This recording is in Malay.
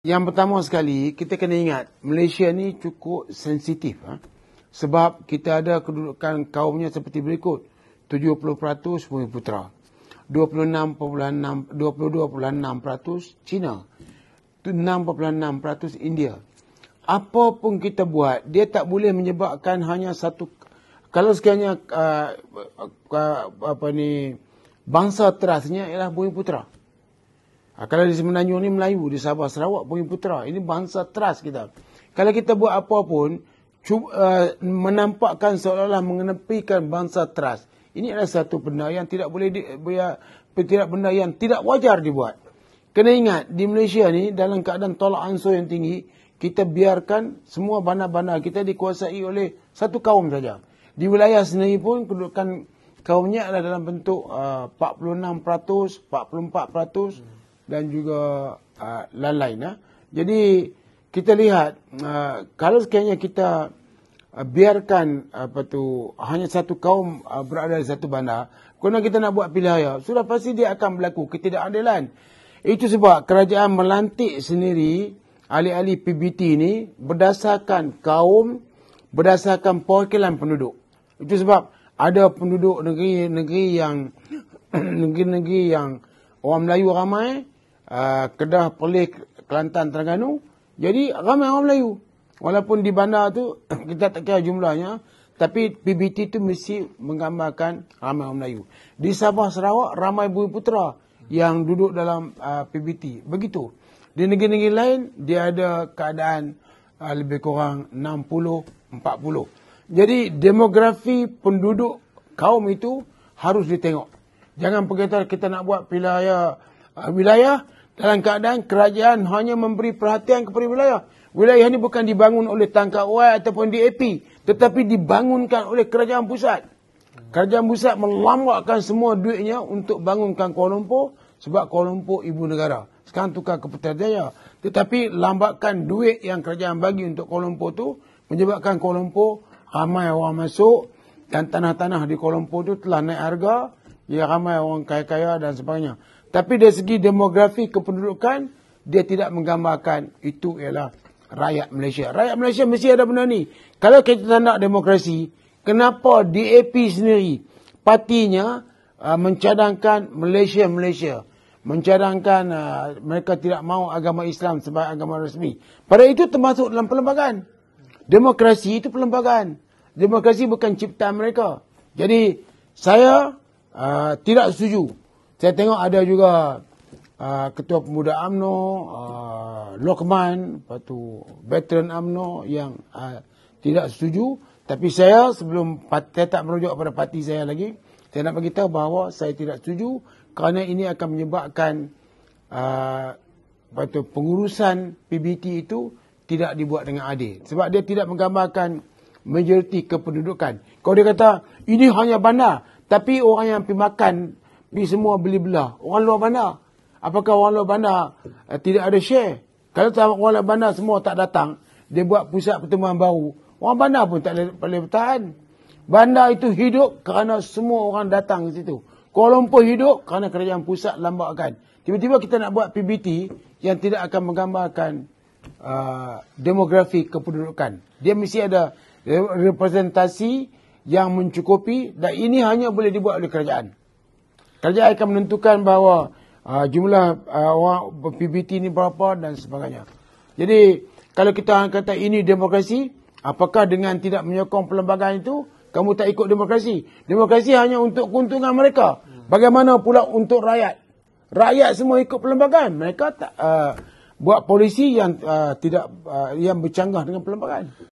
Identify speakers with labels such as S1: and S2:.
S1: Yang pertama sekali, kita kena ingat Malaysia ni cukup sensitif. Ha? Sebab kita ada kedudukan kaumnya seperti berikut. 70% Bumi Putera. 26.6, 22.6% Cina. 6.6% India. Apa pun kita buat, dia tak boleh menyebabkan hanya satu... Kalau sekiranya uh, uh, apa ni, bangsa terasnya ialah Bumi Putera. Ha, kalau di Semenanjung ni Melayu, di Sabah, Sarawak, Bumi Putera. Ini bangsa trust kita. Kalau kita buat apa pun, cuba, uh, menampakkan seolah-olah mengenepikan bangsa trust. Ini adalah satu benda yang tidak boleh di, biar, tidak benda yang tidak wajar dibuat. Kena ingat, di Malaysia ni dalam keadaan tolak ansur yang tinggi, kita biarkan semua bandar-bandar kita dikuasai oleh satu kaum saja. Di wilayah sendiri pun kedudukan kaumnya adalah dalam bentuk uh, 46%, 44%. Hmm dan juga ah, lain-lain. Uh. Jadi kita lihat uh, kalau sekiranya kita uh, biarkan apa tu hanya satu kaum uh, berada di satu bandar, kena kita nak buat pilihan sudah pasti dia akan berlaku ketidakadilan. Itu sebab kerajaan melantik sendiri ahli-ahli PBT ini berdasarkan kaum, berdasarkan perwakilan penduduk. Itu sebab ada penduduk negeri-negeri yang negeri-negeri yang orang Melayu ramai, Ah, Kedah, Perlis, Kelantan, Terengganu. Jadi ramai orang Melayu. Walaupun di bandar tu kita tak kira jumlahnya, tapi PBT tu mesti menggambarkan ramai orang Melayu. Di Sabah Sarawak ramai bumi putra yang duduk dalam uh, ah, PBT. Begitu. Di negeri-negeri lain dia ada keadaan uh, lebih kurang 60 40. Jadi demografi penduduk kaum itu harus ditengok. Jangan berkata kita nak buat wilayah uh, wilayah dalam keadaan kerajaan hanya memberi perhatian kepada wilayah. Wilayah ini bukan dibangun oleh tangkap wai ataupun DAP. Tetapi dibangunkan oleh kerajaan pusat. Kerajaan pusat melambakkan semua duitnya untuk bangunkan Kuala Lumpur. Sebab Kuala Lumpur ibu negara. Sekarang tukar ke Putrajaya. Tetapi lambakan duit yang kerajaan bagi untuk Kuala Lumpur tu menyebabkan Kuala Lumpur ramai orang masuk dan tanah-tanah di Kuala Lumpur tu telah naik harga. Ya ramai orang kaya-kaya dan sebagainya. Tapi dari segi demografi kependudukan, dia tidak menggambarkan itu ialah rakyat Malaysia. Rakyat Malaysia mesti ada benda ni. Kalau kita tak nak demokrasi, kenapa DAP sendiri partinya uh, mencadangkan Malaysia-Malaysia? Mencadangkan uh, mereka tidak mahu agama Islam sebagai agama resmi. Pada itu termasuk dalam perlembagaan. Demokrasi itu perlembagaan. Demokrasi bukan ciptaan mereka. Jadi saya uh, tidak setuju saya tengok ada juga uh, ketua pemuda AMNO uh, Lokman patu veteran AMNO yang uh, tidak setuju tapi saya sebelum saya tak merujuk kepada parti saya lagi saya nak bagi bahawa saya tidak setuju kerana ini akan menyebabkan uh, tu, pengurusan PBT itu tidak dibuat dengan adil sebab dia tidak menggambarkan majoriti kependudukan kalau dia kata ini hanya bandar tapi orang yang pergi makan Ni semua beli belah. Orang luar bandar. Apakah orang luar bandar uh, tidak ada share? Kalau tak, orang luar bandar semua tak datang, dia buat pusat pertemuan baru. Orang bandar pun tak boleh bertahan. Bandar itu hidup kerana semua orang datang ke situ. Kuala Lumpur hidup kerana kerajaan pusat lambatkan. Tiba-tiba kita nak buat PBT yang tidak akan menggambarkan uh, demografi kependudukan. Dia mesti ada representasi yang mencukupi dan ini hanya boleh dibuat oleh kerajaan. Kerajaan akan menentukan bahawa uh, jumlah uh, orang PBT ini berapa dan sebagainya. Jadi kalau kita kata ini demokrasi, apakah dengan tidak menyokong perlembagaan itu, kamu tak ikut demokrasi? Demokrasi hanya untuk keuntungan mereka. Bagaimana pula untuk rakyat? Rakyat semua ikut perlembagaan. Mereka tak... Uh, buat polisi yang uh, tidak uh, yang bercanggah dengan perlembagaan.